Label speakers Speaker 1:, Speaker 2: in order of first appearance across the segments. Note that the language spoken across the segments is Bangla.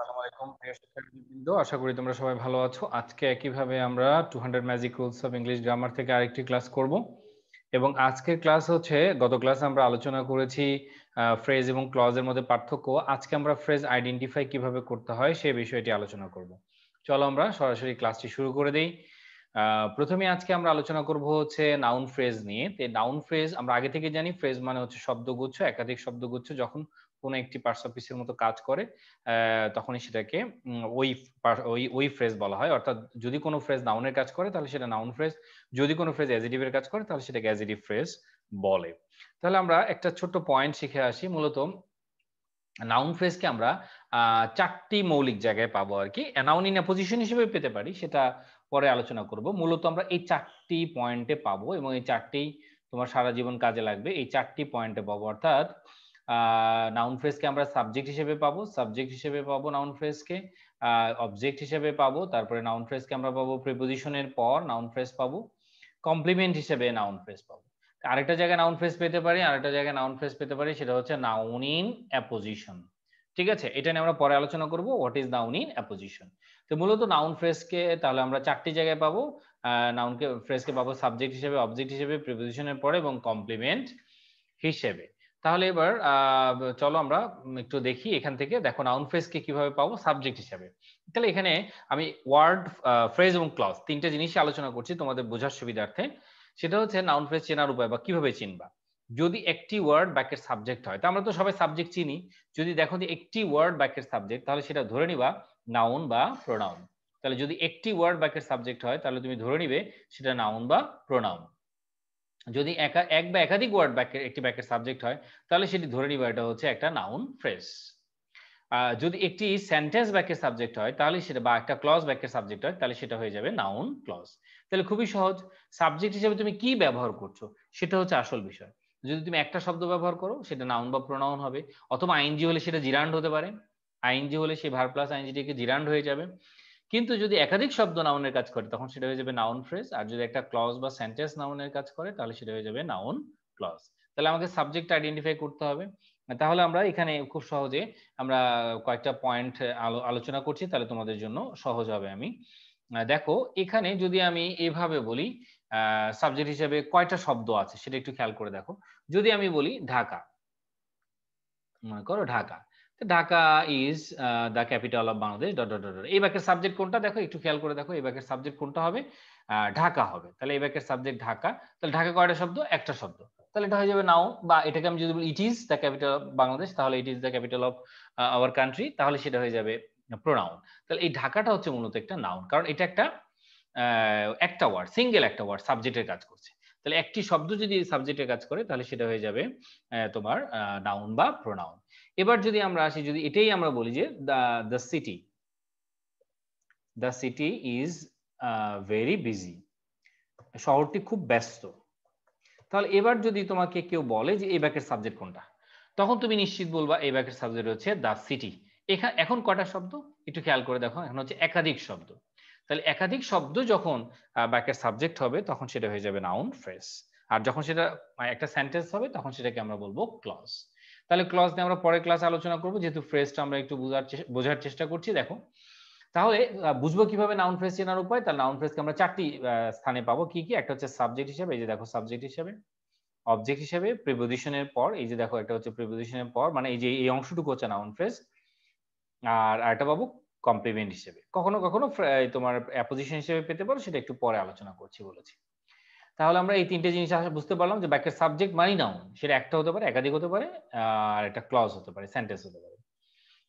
Speaker 1: আসসালামু আলাইকুম প্রিয় শিক্ষার্থীবৃন্দ আশা করি তোমরা সবাই ভালো আছো আজকে একইভাবে আমরা magic rules of English grammar থেকে আরেকটি ক্লাস করব এবং আজকের ক্লাস হচ্ছে গত ক্লাসে আমরা আলোচনা করেছি ফ্রেজ এবং ক্লজের মধ্যে পার্থক্য আজকে আমরা ফ্রেজ আইডেন্টিফাই কিভাবে করতে হয় সেই বিষয়টি আলোচনা করব চলো আমরা সরাসরি ক্লাসটি শুরু করে দেই প্রথমে আজকে আমরা আলোচনা করব হচ্ছে নাউন ফ্রেজ নিয়ে নাউন ফ্রেজ আমরা আগে থেকে জানি ফ্রেজ মানে হচ্ছে শব্দগুচ্ছ একাধিক শব্দগুচ্ছ যখন কোনো একটি পার্টস অফিসের মতো কাজ করে তখনই সেটাকে ওই ওই ওই ফ্রেজ বলা হয় অর্থাৎ যদি কোনো ফ্রেজ নাউনের কাজ করে তাহলে সেটা নাউন ফ্রেজ যদি কোনো ফ্রেজ অ্যাজিটিভের কাজ করে তাহলে সেটাকে অ্যাজিটিভ ফ্রেজ বলে তাহলে আমরা একটা ছোট্ট পয়েন্ট শিখে আসি মূলত নাউন ফ্রেজকে আমরা চারটি মৌলিক জায়গায় পাবো আর কি নাউন ইন পজিশন হিসেবে পেতে পারি সেটা পরে আলোচনা করব মূলত আমরা এই চারটি পয়েন্টে পাবো এবং এই চারটি তোমার সারা জীবন কাজে লাগবে এই চারটি পয়েন্টে পাবো অর্থাৎ নাউন ফ্রেজকে আমরা সাবজেক্ট হিসেবে পাবো সাবজেক্ট হিসেবে পাবো নাউন ফ্রেজকে অবজেক্ট হিসেবে পাবো তারপরে নাউন ফ্রেজকে আমরা পাবো প্রিপোজিশনের পর নাউন ফ্রেজ পাবো কমপ্লিমেন্ট হিসেবে নাউন ফ্রেজ পাবো আরেকটা জায়গায় নাউন ফ্রেজ পেতে পারি আরেকটা জায়গায় নাউন ফ্রেজ পেতে পারি সেটা হচ্ছে নাউন ইন অ্যাপোজিশন ঠিক আছে এটা নিয়ে আমরা পরে আলোচনা করব what is noun in apposition তো মূলত নাউন ফ্রেজকে তাহলে আমরা চারটি জায়গায় পাবো নাউনকে ফ্রেজকে পাবো সাবজেক্ট হিসেবে অবজেক্ট হিসেবে প্রিপোজিশনের পরে এবং কমপ্লিমেন্ট হিসেবে তাহলে এবার চলো আমরা একটু দেখি এখান থেকে দেখো নাউন ফ্রেজকে কিভাবে পাবো সাবজেক্ট হিসাবে তাহলে এখানে আমি ওয়ার্ড ফ্রেজ এবং ক্লজ তিনটা জিনিসই আলোচনা করছি তোমাদের বোঝার সুবিধার্থে সেটা হচ্ছে নাউন ফ্রেজ চেনার উপায় বা কিভাবে চিনবা যদি একটি ওয়ার্ড বাক্যের সাবজেক্ট হয় তা আমরা তো সবাই সাবজেক্ট চিনি যদি দেখো যে একটি ওয়ার্ড বাক্যের সাবজেক্ট তাহলে সেটা ধরে নিবা নাউন বা প্রোনাউন তাহলে যদি একটি ওয়ার্ড বাক্যের সাবজেক্ট হয় তাহলে তুমি ধরে নিবে সেটা নাউন বা প্রোনাউন যদি একা এক বা একাধিক ওয়ার্ড ব্যাকের একটি ব্যাকের সাবজেক্ট হয় তাহলে সেটি ধরে নিবা এটা হচ্ছে একটা নাউন ফ্রেজ যদি একটি সেন্টেন্স ব্যাকের সাবজেক্ট হয় তাহলে সেটা বা একটা ক্লজ ব্যাকের সাবজেক্ট হয় তাহলে সেটা হয়ে যাবে নাউন ক্লজ তাহলে খুবই সহজ সাবজেক্ট হিসেবে তুমি কি ব্যবহার করছো সেটা হচ্ছে আসল বিষয় যদি তুমি একটা শব্দ ব্যবহার করো সেটা নাউন বা প্রোনাউন হবে অথবা আইনজি হলে সেটা জিরান্ড হতে পারে আইনজি হলে সে ভার প্লাস আইনজিটিকে জিরান্ড হয়ে যাবে কিন্তু যদি একাধিক শব্দ নাউনের কাজ করে তখন সেটা হয়ে যাবে নাউন ফ্রেজ আর যদি একটা ক্লজ বা সেন্টেন্স নাউনের কাজ করে তাহলে সেটা হয়ে যাবে নাউন ক্লজ তাহলে আমাকে সাবজেক্ট আইডেন্টিফাই করতে হবে তাহলে আমরা এখানে খুব সহজে আমরা কয়েকটা পয়েন্ট আলোচনা করছি তাহলে তোমাদের জন্য সহজ হবে আমি দেখো এখানে যদি আমি এভাবে বলি সাবজেক্ট হিসেবে কয়টা শব্দ আছে সেটা একটু খেয়াল করে দেখো যদি আমি বলি ঢাকা মনে করো Dhaka Dhaka is the capital of Bangladesh dot dot dot এই ব্যাকের সাবজেক্ট কোনটা দেখো একটু খেয়াল করে দেখো এই ব্যাকের সাবজেক্ট কোনটা হবে ঢাকা হবে তাহলে এই ব্যাকের সাবজেক্ট ঢাকা তাহলে ঢাকা কয়টা শব্দ একটা শব্দ তাহলে এটা হয়ে যাবে নাও বা এটাকে আমি যদি বলি it is the capital of Bangladesh তাহলে it is the capital of our country তাহলে সেটা হয়ে যাবে প্রোনাউন তাহলে এই ঢাকাটা হচ্ছে মূলত একটা নাউন কারণ এটা একটা একটা ওয়ার্ড সিঙ্গেল একটা ওয়ার্ড সাবজেক্টের কাজ করছে তাহলে একটি শব্দ যদি সাবজেক্টে কাজ করে তাহলে সেটা হয়ে যাবে তোমার নাউন বা প্রোনাউন এবার যদি আমরা আসি যদি এটাই আমরা বলি যে the city the city is very busy শহরটি খুব ব্যস্ত তাহলে এবার যদি তোমাকে কেউ বলে যে এই ব্যাকের সাবজেক্ট কোনটা তখন তুমি নিশ্চিত বলবা এই ব্যাকের সাবজেক্ট হচ্ছে দ্য সিটি এখানে এখন কটা শব্দ একটু খেয়াল করে দেখো এখন হচ্ছে একাধিক শব্দ তাহলে একাধিক শব্দ যখন বাক্যের সাবজেক্ট হবে তখন সেটা হয়ে যাবে নাউন ফ্রেস আর যখন সেটা মানে একটা সেন্টেন্স হবে তখন সেটাকে আমরা বলবো ক্লজ তাহলে ক্লজ নিয়ে আমরা পরের ক্লাস আলোচনা করবো যেহেতু ফ্রেসটা আমরা একটু বোঝার বোঝার চেষ্টা করছি দেখো তাহলে বুঝবো কিভাবে নাউন ফ্রেস চেনার উপায় তাহলে নাউন ফ্রেসকে আমরা চারটি স্থানে পাবো কি কি একটা হচ্ছে সাবজেক্ট হিসাবে এই যে দেখো সাবজেক্ট হিসাবে অবজেক্ট হিসাবে প্রিপোজিশনের পর এই যে দেখো একটা হচ্ছে প্রিপোজিশনের পর মানে এই যে এই অংশটুকু হচ্ছে নাউন ফ্রেস আর আরেকটা পাবো কমপ্লিমেন্ট হিসেবে কখনো কখনো তোমার অ্যাপোজিশন হিসেবে পেতে পারো সেটা একটু পরে আলোচনা করছি বলেছি তাহলে আমরা এই তিনটে জিনিস বুঝতে পারলাম যে বাক্যের সাবজেক্ট মানি নাও সেটা একটা হতে পারে একাধিক হতে পারে আর একটা ক্লজ হতে পারে সেন্টেন্স হতে পারে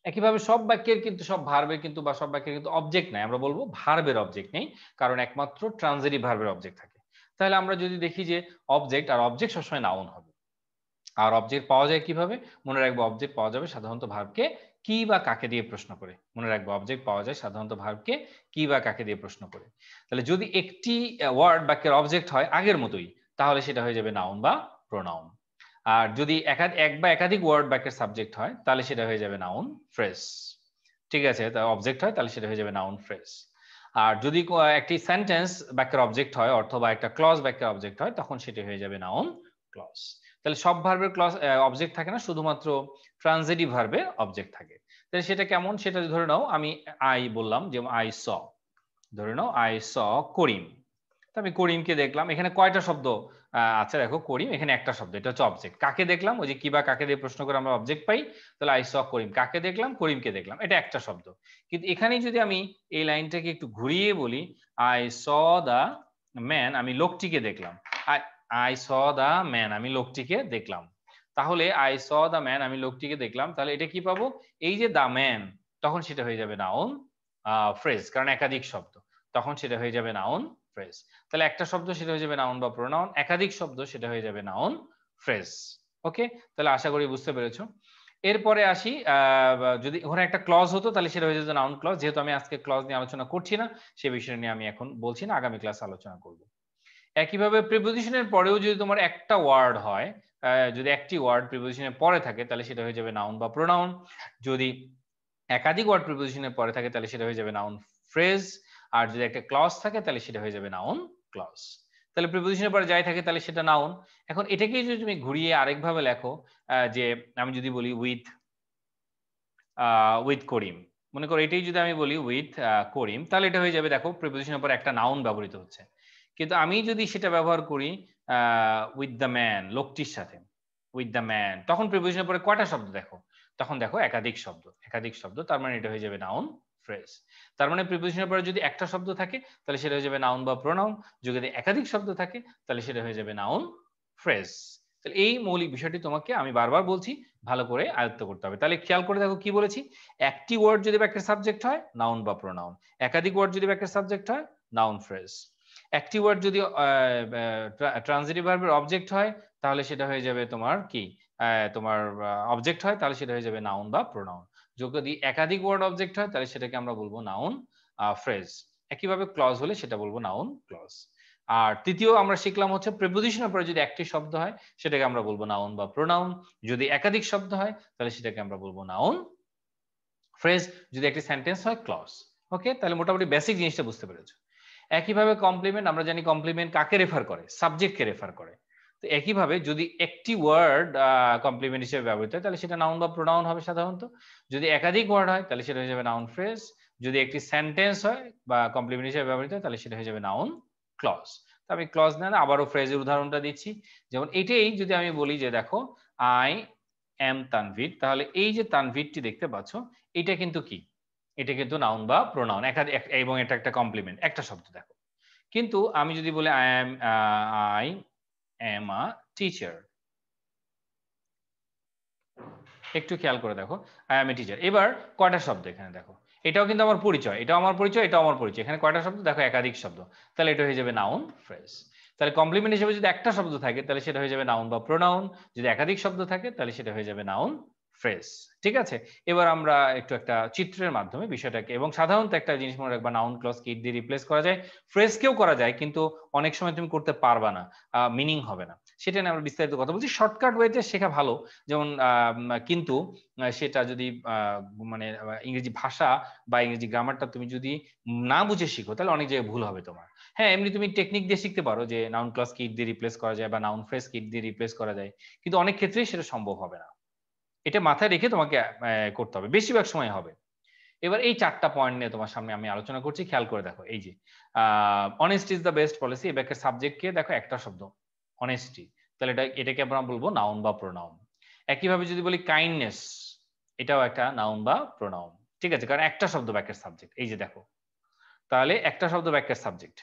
Speaker 1: একইভাবে সব বাক্যের কিন্তু সব ভার্বের কিন্তু বা সব বাক্যের কিন্তু অবজেক্ট নাই আমরা বলবো ভার্বের অবজেক্ট নেই কারণ একমাত্র ট্রানজেটিভ ভার্বের অবজেক্ট থাকে তাহলে আমরা যদি দেখি যে অবজেক্ট আর অবজেক্ট সবসময় নাউন হবে আর অবজেক্ট পাওয়া যায় কিভাবে মনে রাখবো অবজেক্ট পাওয়া যাবে সাধারণত ভার্বকে কি বা কাকে দিয়ে প্রশ্ন করে মনে রাখবো অবজেক্ট পাওয়া যায় সাধারণত ভার্বকে কি বা কাকে দিয়ে প্রশ্ন করে তাহলে যদি একটি ওয়ার্ড বাক্যের অবজেক্ট হয় আগের মতোই তাহলে সেটা হয়ে যাবে নাউন বা প্রোনাউন আর যদি এক বা একাধিক ওয়ার্ড বাক্যের সাবজেক্ট হয় তাহলে সেটা হয়ে যাবে নাউন ফ্রেস ঠিক আছে অবজেক্ট হয় তাহলে সেটা হয়ে যাবে নাউন ফ্রেস আর যদি একটি সেন্টেন্স বাক্যের অবজেক্ট হয় অথবা একটা ক্লজ বাক্যের অবজেক্ট হয় তখন সেটা হয়ে যাবে নাউন ক্লজ তাহলে সব ভার্বের ক্লস অবজেক্ট থাকে না শুধুমাত্র ট্রানজিটিভ ভার্বের অবজেক্ট থাকে তাহলে সেটা কেমন সেটা ধরে নাও আমি আই বললাম যে আই স ধরে নাও আই স করিম তো আমি করিমকে দেখলাম এখানে কয়টা শব্দ আচ্ছা দেখো করিম এখানে একটা শব্দ এটা হচ্ছে অবজেক্ট কাকে দেখলাম ওই যে কিবা কাকে দিয়ে প্রশ্ন করে আমরা অবজেক্ট পাই তাহলে আই স করিম কাকে দেখলাম করিমকে দেখলাম এটা একটা শব্দ কিন্তু এখানে যদি আমি এই লাইনটাকে একটু ঘুরিয়ে বলি আই স দ্য ম্যান আমি লোকটিকে দেখলাম আর আই স দা ম্যান আমি লোকটিকে দেখলাম তাহলে আই স দা ম্যান আমি লোকটিকে দেখলাম তাহলে এটা কি পাবো এই যে দা ম্যান তখন সেটা হয়ে যাবে নাউন ফ্রেজ কারণ একাধিক শব্দ তখন সেটা হয়ে যাবে নাউন ফ্রেজ তাহলে একটা শব্দ সেটা হয়ে যাবে নাউন বা প্রোনাউন একাধিক শব্দ সেটা হয়ে যাবে নাউন ফ্রেজ ওকে তাহলে আশা করি বুঝতে পেরেছো এরপরে আসি যদি ওখানে একটা ক্লজ হতো তাহলে সেটা হয়ে যেত নাউন ক্লজ যেহেতু আমি আজকে ক্লজ নিয়ে আলোচনা করছি না সে বিষয় নিয়ে আমি এখন বলছি না আগামী ক্লাস আলোচনা করবো একইভাবে প্রিপোজিশনের পরেও যদি তোমার একটা ওয়ার্ড হয় যদি একটি ওয়ার্ড প্রিপোজিশনের পরে থাকে তাহলে সেটা হয়ে যাবে নাউন বা প্রোনাউন যদি একাধিক ওয়ার্ড প্রিপোজিশনের পরে থাকে তাহলে সেটা হয়ে যাবে নাউন ফ্রেজ আর যদি একটা ক্লস থাকে তাহলে সেটা হয়ে যাবে নাউন ক্লস তাহলে প্রিপোজিশনের পরে যাই থাকে তাহলে সেটা নাউন এখন এটাকেই যদি তুমি ঘুরিয়ে আরেকভাবে লেখো যে আমি যদি বলি উইথ উইথ করিম মনে করো এটাই যদি আমি বলি উইথ করিম তাহলে এটা হয়ে যাবে দেখো প্রিপোজিশনের পর একটা নাউন ব্যবহৃত হচ্ছে কিন্তু আমি যদি সেটা ব্যবহার করি উইথ দ্য ম্যান লোকটির সাথে উইথ দ্য ম্যান তখন প্রিপোজিশনের পরে কয়টা শব্দ দেখো তখন দেখো একাধিক শব্দ একাধিক শব্দ তার মানে এটা হয়ে যাবে নাউন ফ্রেজ তার মানে প্রিপোজিশনের পরে যদি একটা শব্দ থাকে তাহলে সেটা হয়ে যাবে নাউন বা প্রোনাউন যদি একাধিক শব্দ থাকে তাহলে সেটা হয়ে যাবে নাউন ফ্রেজ তাহলে এই মৌলিক বিষয়টি তোমাকে আমি বারবার বলছি ভালো করে আয়ত্ত করতে হবে তাহলে খেয়াল করে দেখো কি বলেছি একটি ওয়ার্ড যদি ব্যাকের সাবজেক্ট হয় নাউন বা প্রোনাউন একাধিক ওয়ার্ড যদি ব্যাকের সাবজেক্ট হয় নাউন ফ্রেজ অ্যাক্টিভ ওয়ার্ড যদি ট্রানজিটিভ ভার্বের অবজেক্ট হয় তাহলে সেটা হয়ে যাবে তোমার কি তোমার অবজেক্ট হয় তাহলে সেটা হয়ে যাবে নাউন বা প্রোনাউন যদি একাধিক ওয়ার্ড অবজেক্ট হয় তাহলে সেটাকে আমরা বলবো নাউন ফ্রেজ একইভাবে ক্লজ হলে সেটা বলবো নাউন ক্লজ আর তৃতীয় আমরা শিখলাম হচ্ছে প্রিপোজিশনের পরে যদি একটি শব্দ হয় সেটাকে আমরা বলবো নাউন বা প্রোনাউন যদি একাধিক শব্দ হয় তাহলে সেটাকে আমরা বলবো নাউন ফ্রেজ যদি একটি সেন্টেন্স হয় ক্লজ ওকে তাহলে মোটামুটি বেসিক জিনিসটা বুঝতে পেরেছো একইভাবে কমপ্লিমেন্ট আমরা জানি কমপ্লিমেন্ট কাকে রেফার করে সাবজেক্টকে রেফার করে তো একইভাবে যদি একটি ওয়ার্ড কমপ্লিমেন্ট হিসেবে ব্যবহৃত হয় তাহলে সেটা নাউন বা প্রোনাউন হবে সাধারণত যদি একাধিক ওয়ার্ড হয় তাহলে সেটা হয়ে যাবে নাউন ফ্রেজ যদি একটি সেন্টেন্স হয় বা কমপ্লিমেন্ট হিসেবে ব্যবহৃত হয় তাহলে সেটা হয়ে যাবে নাউন ক্লজ তো আমি ক্লজ না আবারও ফ্রেজের উদাহরণটা দিচ্ছি যেমন এটাই যদি আমি বলি যে দেখো আই এম তানভির তাহলে এই যে তানভিরটি দেখতে পাচ্ছ এটা কিন্তু কি এটা কিন্তু নাউন বা প্রোনাউন একটা এবং এটা একটা কমপ্লিমেন্ট একটা শব্দ দেখো কিন্তু আমি যদি বলি I am I am a teacher একটু খেয়াল করে দেখো আই এম এ টিচার এবার কয়টা শব্দ এখানে দেখো এটাও কিন্তু আমার পরিচয় এটাও আমার পরিচয় এটাও আমার পরিচয় এখানে কয়টা শব্দ দেখো একাধিক শব্দ তাহলে এটা হয়ে যাবে নাউন ফ্রেজ তাহলে কমপ্লিমেন্ট হিসেবে যদি একটা শব্দ থাকে তাহলে সেটা হয়ে যাবে নাউন বা প্রোনাউন যদি একাধিক শব্দ থাকে তাহলে সেটা হয়ে যাবে নাউন ফ্রেজ ঠিক আছে এবার আমরা একটু একটা চিত্রের মাধ্যমে বিষয়টাকে এবং সাধারণত একটা জিনিস মনে রাখবা নাউন ক্লস কিট দিয়ে রিপ্লেস করা যায় ফ্রেজকেও করা যায় কিন্তু অনেক সময় তুমি করতে পারবা না মিনিং হবে না সেটা নিয়ে আমরা বিস্তারিত কথা বলছি শর্টকাট ওয়েতে শেখা ভালো যেমন কিন্তু সেটা যদি মানে ইংরেজি ভাষা বা ইংরেজি গ্রামারটা তুমি যদি না বুঝে শিখো তাহলে অনেক জায়গায় ভুল হবে তোমার হ্যাঁ এমনি তুমি টেকনিক দিয়ে শিখতে পারো যে নাউন ক্লস কিট দিয়ে রিপ্লেস করা যায় বা নাউন ফ্রেজ কিট দিয়ে রিপ্লেস করা যায় কিন্তু অনেক ক্ষেত্রেই সেটা সম্ভব হবে না এটা মাথায় রেখে তোমাকে করতে হবে বেশিরভাগ সময় হবে এবার এই চারটা পয়েন্ট নিয়ে তোমার সামনে আমি আলোচনা করছি খেয়াল করে দেখো এই যে honesty is the best policy এবারকে সাবজেক্টকে দেখো একটা শব্দ অনেস্টি তাহলে এটা এটাকে আমরা বলবো নাউন বা প্রোনাউন একইভাবে যদি বলি কাইন্ডনেস এটাও একটা নাউন বা প্রোনাউন ঠিক আছে কারণ একটা শব্দ ব্যাকের সাবজেক্ট এই যে দেখো তাহলে একটা শব্দ ব্যাকের সাবজেক্ট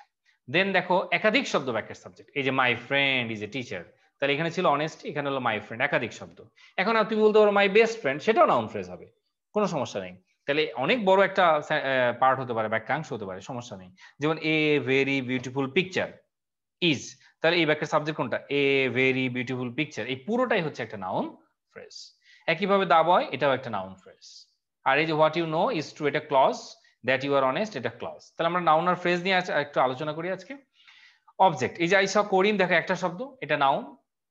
Speaker 1: দেন দেখো একাধিক শব্দ ব্যাকের সাবজেক্ট এই যে my friend is a teacher তাহলে এখানে ছিল অনেস্ট এখানে হলো মাই ফ্রেন্ড একাধিক শব্দ এখন তুমি বলতে পারো মাই বেস্ট ফ্রেন্ড সেটাও নাউন ফ্রেজ হবে কোনো সমস্যা নেই তাহলে অনেক বড় একটা পার্ট হতে পারে বাক্যাংশ হতে পারে সমস্যা নেই যেমন a very beautiful picture is তাহলে এই বাক্যের সাবজেক্ট কোনটা এ ভেরি বিউটিফুল পিকচার এই পুরোটাই হচ্ছে একটা নাউন ফ্রেজ একইভাবে দা বয় এটাও একটা নাউন ফ্রেজ আর এই যে what you know is to এটা clause that you are honest এটা ক্লজ তাহলে আমরা নাউন আর ফ্রেজ নিয়ে একটু আলোচনা করি আজকে অবজেক্ট এই যে আইসা করিম দেখো একটা শব্দ এটা নাউন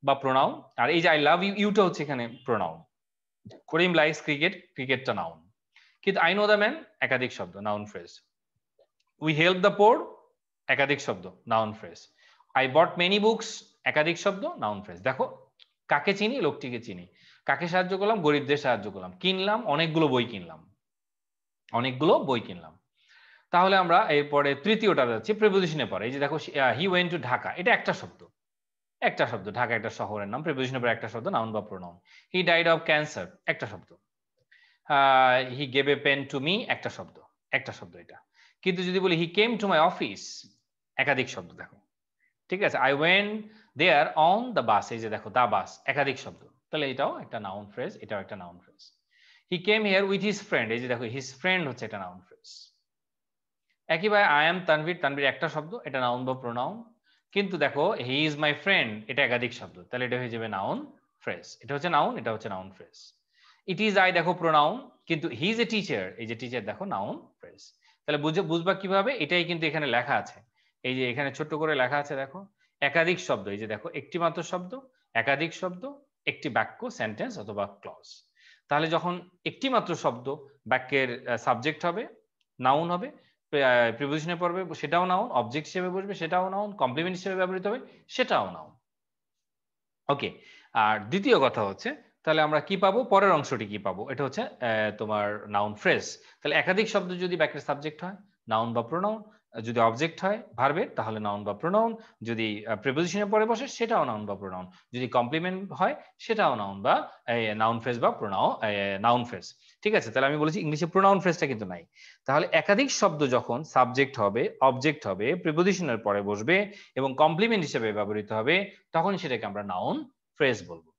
Speaker 1: বা প্রোনাউন আর এই যে আই লাভ ইউ ইউটা হচ্ছে এখানে প্রোনাউন করিম লাইস ক্রিকেট ক্রিকেটটা নাউন কিন্তু আই নো দ্য ম্যান একাধিক শব্দ noun phrase we help the poor একাধিক শব্দ noun phrase I bought many books একাধিক শব্দ নাউন ফ্রেজ দেখো কাকে চিনি লোকটিকে চিনি কাকে সাহায্য করলাম গরিবদের সাহায্য করলাম কিনলাম অনেকগুলো বই কিনলাম অনেকগুলো বই কিনলাম তাহলে আমরা এরপরে তৃতীয়টা যাচ্ছি প্রিপোজিশনে পরে এই যে দেখো হি ওয়েন টু ঢাকা এটা একটা শব্দ একটা শব্দ ঢাকা একটা শহরের নাম প্রিপোজিশন পর একটা শব্দ নাউন বা pronoun he died of cancer একটা শব্দ he gave a pen to me একটা শব্দ একটা শব্দ এটা কিন্তু যদি বলি হি কেম টু মাই অফিস একাধিক শব্দ দেখো ঠিক আছে I went there on the bus এই যে দেখো দা বাস একাধিক শব্দ তাহলে এটাও একটা নাউন ফ্রেজ এটাও একটা noun phrase he came here with his friend এই যে দেখো হিজ ফ্রেন্ড হচ্ছে এটা নাউন ফ্রেজ একইভাবে আই এম তানভীর তানভীর একটা শব্দ এটা নাউন বা প্রোনাউন কিন্তু দেখো হি ইজ মাই ফ্রেন্ড এটা একাধিক শব্দ তাহলে এটা হয়ে যাবে নাউন ফ্রেস এটা হচ্ছে নাউন এটা হচ্ছে noun phrase it is I দেখো প্রোনাউন কিন্তু হি ইজ এ টিচার এই যে টিচার দেখো নাউন ফ্রেস তাহলে বুঝে বুঝবা কিভাবে এটাই কিন্তু এখানে লেখা আছে এই যে এখানে ছোট্ট করে লেখা আছে দেখো একাধিক শব্দ এই যে দেখো একটি মাত্র শব্দ একাধিক শব্দ একটি বাক্য সেন্টেন্স অথবা ক্লজ তাহলে যখন একটি মাত্র শব্দ বাক্যের সাবজেক্ট হবে নাউন হবে প্রিপোজিশনে পড়বে সেটাও নাউন অবজেক্ট হিসেবে বসবে সেটাও নাউন কমপ্লিমেন্ট হিসেবে ব্যবহৃত হবে সেটাও নাউন ওকে আর দ্বিতীয় কথা হচ্ছে তাহলে আমরা কি পাবো পরের অংশটি কি পাবো এটা হচ্ছে তোমার নাউন ফ্রেস তাহলে একাধিক শব্দ যদি ব্যাকের সাবজেক্ট হয় নাউন বা প্রোনাউন যদি অবজেক্ট হয় ভারবে তাহলে নাউন বা প্রোনাউন যদি প্রিপোজিশনে পরে বসে সেটাও নাউন বা প্রোনাউন যদি কমপ্লিমেন্ট হয় সেটাও নাউন বা নাউন ফ্রেস বা প্রোনাউন নাউন ফ্রেস ঠিক আছে তাহলে আমি বলেছি ইংলিশে প্রোনাউন ফ্রেজটা কিন্তু নাই তাহলে একাধিক শব্দ যখন সাবজেক্ট হবে অবজেক্ট হবে প্রিপোজিশনের পরে বসবে এবং কমপ্লিমেন্ট হিসেবে ব্যবহৃত হবে তখন সেটাকে আমরা নাউন ফ্রেজ বলবো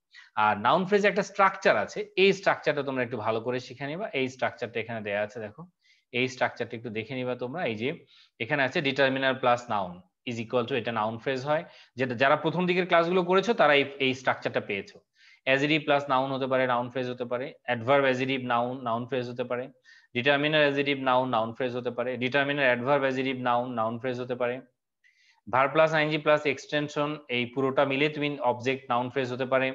Speaker 1: আর নাউন ফ্রেজে একটা স্ট্রাকচার আছে এই স্ট্রাকচারটা তোমরা একটু ভালো করে শিখে নিবা এই স্ট্রাকচারটা এখানে দেয়া আছে দেখো এই স্ট্রাকচারটা একটু দেখে নিবা তোমরা এই যে এখানে আছে determiner plus noun is equal to এটা নাউন ফ্রেজ হয় যেটা যারা প্রথম দিকের ক্লাসগুলো করেছো তারা এই স্ট্রাকচারটা পেয়েছো এজিডি প্লাস নাউন হতে পারে নাউন ফ্রেজ হতে পারে adverb adjective noun noun phrase হতে পারে determiner adjective noun noun phrase হতে পারে determiner adverb adjective noun noun phrase হতে পারে verb plus ING plus extension এই পুরোটা মিলে তুমি অবজেক্ট নাউন ফ্রেজ হতে পারে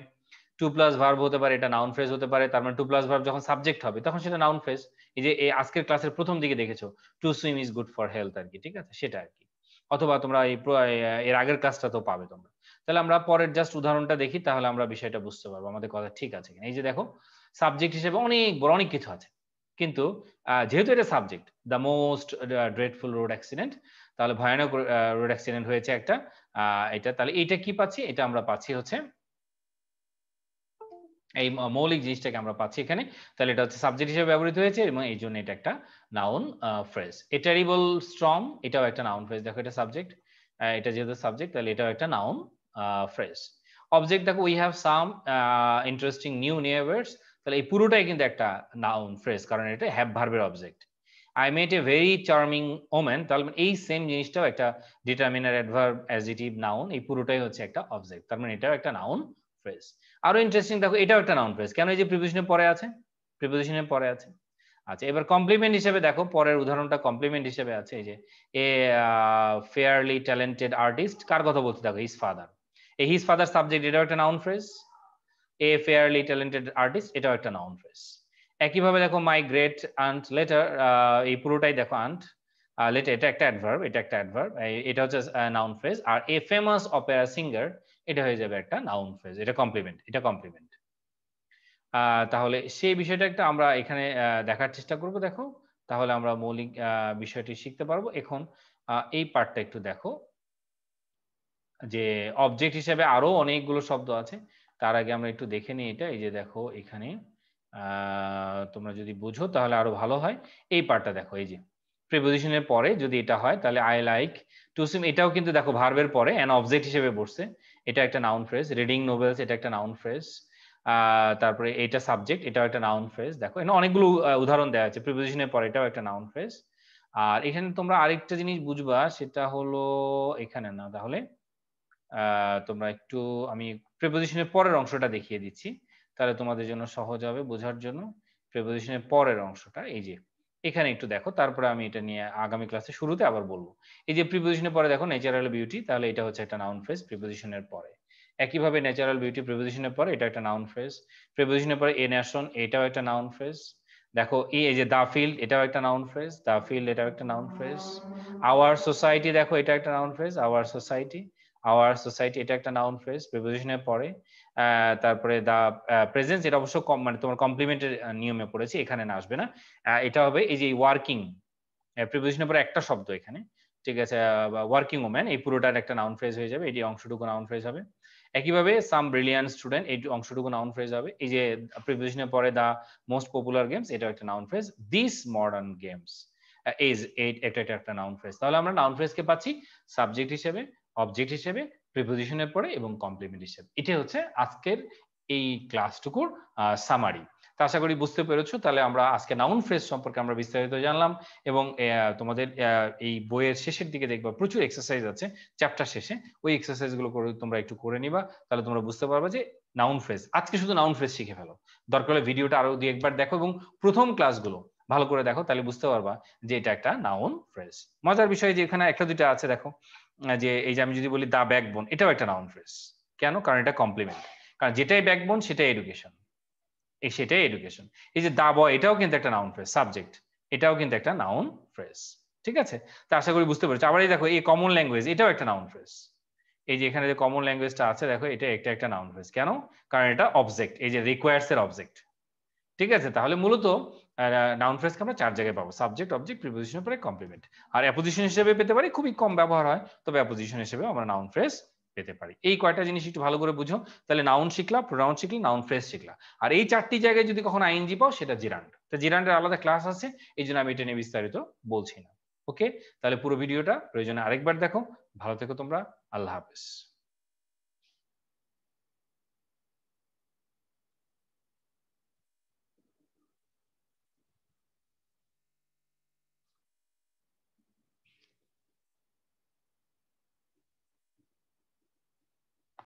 Speaker 1: টু প্লাস ভার্ব হতে পারে এটা নাউন ফ্রেজ হতে পারে তার মানে টু প্লাস ভার্ব যখন সাবজেক্ট হবে তখন সেটা নাউন ফ্রেজ এই যে এই আজকের ক্লাসের প্রথম দিকে দেখেছো to swim is good for health আর কি ঠিক আছে সেটা আর কি অথবা তোমরা এই এর আগের ক্লাসটা তো পাবে তোমরা তাহলে আমরা পরের জাস্ট উদাহরণটা দেখি তাহলে আমরা বিষয়টা বুঝতে পারবো আমাদের কথা ঠিক আছে এই যে দেখো সাবজেক্ট হিসেবে অনেক বড় অনেক কিছু আছে কিন্তু যেহেতু এটা subject the most dreadful road accident তাহলে ভয়ানক রোড অ্যাক্সিডেন্ট হয়েছে একটা এটা তাহলে এটা কি পাচ্ছি এটা আমরা পাচ্ছি হচ্ছে এই মৌলিক জিনিসটাকে আমরা পাচ্ছি এখানে তাহলে এটা হচ্ছে সাবজেক্ট হিসেবে ব্যবহৃত হয়েছে এবং এই জন্য এটা একটা নাউন ফ্রেজ এটারিবল স্ট্রং এটাও একটা নাউন ফ্রেজ দেখো এটা সাবজেক্ট এটা যেহেতু সাবজেক্ট তাহলে এটাও একটা নাউন ফ্রেশ অবজেক্ট দেখো we have some interesting new neighbours তাহলে এই পুরোটাই কিন্তু একটা নাউন ফ্রেজ কারণ এটা হ্যাভ ভার্বের object I met a very charming women তাহলে মানে এই সেম জিনিসটাও একটা ডিটারমিনার অ্যাডভার্ব অ্যাজিটিভ নাউন এই পুরোটাই হচ্ছে একটা অবজেক্ট তার মানে এটাও একটা নাউন ফ্রেজ আরো ইন্টারেস্টিং দেখো এটাও একটা নাউন ফ্রেজ কেন এই যে প্রিপোজিশনের পরে আছে প্রিপোজিশনের পরে আছে আচ্ছা এবার কমপ্লিমেন্ট হিসেবে দেখো পরের উদাহরণটা কমপ্লিমেন্ট হিসেবে আছে এই যে এ ফেয়ারলি ট্যালেন্টেড আর্টিস্ট কার কথা বলতে দেখো is father a his father subject এটাও একটা noun phrase a fairly talented artist এটাও একটা নাউন ফ্রেজ একইভাবে দেখো মাই গ্রেট আন্ট লেটার এই পুরোটাই দেখো আন্ট লেটার এটা একটা অ্যাডভার্ব এটা একটা অ্যাডভার্ব এটা হচ্ছে নাউন ফ্রেজ আর এ ফেমাস অপেরা সিঙ্গার এটা হয়ে যাবে একটা নাউন ফ্রেজ এটা কমপ্লিমেন্ট এটা কমপ্লিমেন্ট তাহলে সেই বিষয়টা একটা আমরা এখানে দেখার চেষ্টা করব দেখো তাহলে আমরা মৌলিক বিষয়টি শিখতে পারবো এখন এই পার্টটা একটু দেখো যে অবজেক্ট হিসেবে আরো অনেকগুলো শব্দ আছে তার আগে আমরা একটু দেখে নিই এটা এই যে দেখো এখানে তোমরা যদি বুঝো তাহলে আরো ভালো হয় এই পার্টটা দেখো এই যে প্রিপোজিশনের পরে যদি এটা হয় তাহলে আই লাইক টু সিম এটাও কিন্তু দেখো ভার্বের পরে অ্যান অবজেক্ট হিসেবে বসছে এটা একটা নাউন ফ্রেজ রিডিং নোভেলস এটা একটা নাউন ফ্রেজ তারপরে এটা সাবজেক্ট এটাও একটা নাউন ফ্রেজ দেখো এখানে অনেকগুলো উদাহরণ দেওয়া আছে প্রিপোজিশনের পরে এটাও একটা নাউন ফ্রেজ আর এখানে তোমরা আরেকটা জিনিস বুঝবা সেটা হলো এখানে না তাহলে তোমরা একটু আমি প্রিপোজিশনের পরের অংশটা দেখিয়ে দিচ্ছি তাহলে তোমাদের জন্য সহজ হবে বোঝার জন্য প্রিপোজিশনের পরের অংশটা এই যে এখানে একটু দেখো তারপরে আমি এটা নিয়ে আগামী ক্লাসে শুরুতে আবার বলবো এই যে প্রিপোজিশনের পরে দেখো ন্যাচারাল বিউটি তাহলে এটা হচ্ছে একটা নাউন ফ্রেস প্রিপোজিশনের পরে একইভাবে ন্যাচারাল বিউটি প্রিপোজিশনের পরে এটা একটা নাউন ফ্রেজ প্রিপোজিশনের পরে এ ন্যাশন এটাও একটা নাউন ফ্রেস দেখো এই যে দা ফিল্ড এটাও একটা নাউন ফ্রেস দা ফিল্ড এটাও একটা নাউন ফ্রেস আওয়ার সোসাইটি দেখো এটা একটা noun phrase our society our society এটা একটা নাউন ফ্রেজ প্রিপোজিশনের পরে তারপরে দা প্রেজেন্স এটা অবশ্য কম মানে তোমার কমপ্লিমেন্টের নিয়মে পড়েছে এখানে না আসবে না এটা হবে এই যে ওয়ার্কিং প্রিপোজিশনের পরে একটা শব্দ এখানে ঠিক আছে ওয়ার্কিং ওম্যান এই পুরোটার একটা নাউন ফ্রেজ হয়ে যাবে এটি অংশটুকু নাউন ফ্রেজ হবে একইভাবে সাম ব্রিলিয়ান্ট স্টুডেন্ট এই অংশটুকু নাউন ফ্রেজ হবে এই যে প্রিপোজিশনের পরে দা মোস্ট পপুলার গেমস এটা একটা noun phrase this modern games is এটা একটা নাউন ফ্রেজ তাহলে আমরা নাউন ফ্রেজকে পাচ্ছি সাবজেক্ট হিসেবে অবজেক্ট হিসেবে প্রিপোজিশনের পরে এবং কমপ্লিমেন্ট হিসেবে এটা হচ্ছে আজকের এই ক্লাসটুকুর সামারি তা আশা করি বুঝতে পেরেছো তাহলে আমরা আজকে নাউন ফ্রেজ সম্পর্কে আমরা বিস্তারিত জানলাম এবং তোমাদের এই বইয়ের শেষের দিকে দেখবা প্রচুর এক্সারসাইজ আছে চ্যাপ্টার শেষে ওই এক্সারসাইজগুলো করে তোমরা একটু করে নিবা তাহলে তোমরা বুঝতে পারবে যে নাউন ফ্রেজ আজকে শুধু নাউন ফ্রেজ শিখে ফেলো দরকার হলে ভিডিওটা আরো দুই একবার দেখো এবং প্রথম ক্লাসগুলো ভালো করে দেখো তাহলে বুঝতে পারবা যে এটা একটা নাউন ফ্রেজ মজার বিষয় যে এখানে একটা দুইটা আছে দেখো যে এই যে আমি যদি বলি দা ব্যাকবোন এটাও একটা নাউন ফ্রেজ কেন কারণ এটা কমপ্লিমেন্ট কারণ যেটাই ব্যাকবোন সেটাই এডুকেশন এই সেটাই এডুকেশন এই যে দা বয় এটাও কিন্তু একটা নাউন ফ্রেজ সাবজেক্ট এটাও কিন্তু একটা নাউন ফ্রেজ ঠিক আছে তা আশা করি বুঝতে পারছো আবার এই দেখো এই কমন ল্যাঙ্গুয়েজ এটাও একটা নাউন ফ্রেজ এই যে এখানে যে কমন ল্যাঙ্গুয়েজটা আছে দেখো এটা একটা একটা নাউন ফ্রেজ কেন কারণ এটা অবজেক্ট এই যে রিকোয়ার্স এর অবজেক্ট ঠিক আছে তাহলে মূলত নাউন ফ্রেজকে আমরা চার জায়গায় পাবো সাবজেক্ট অবজেক্ট প্রিপোজিশনের পরে কমপ্লিমেন্ট আর অ্যাপোজিশন হিসেবে পেতে পারি খুবই কম ব্যবহার হয় তবে অ্যাপোজিশন হিসেবে আমরা নাউন ফ্রেজ পেতে পারি এই কয়টা জিনিস একটু ভালো করে বুঝো তাহলে নাউন শিখলা প্রোনাউন শিখলি নাউন ফ্রেজ শিখলা আর এই চারটি জায়গায় যদি কখনো আইএনজি পাও সেটা জিরান্ড তো জিরান্ডের আলাদা ক্লাস আছে এই জন্য আমি এটা নিয়ে বিস্তারিত বলছি না ওকে তাহলে পুরো ভিডিওটা প্রয়োজনে আরেকবার দেখো ভালো থেকো তোমরা আল্লাহ হাফেজ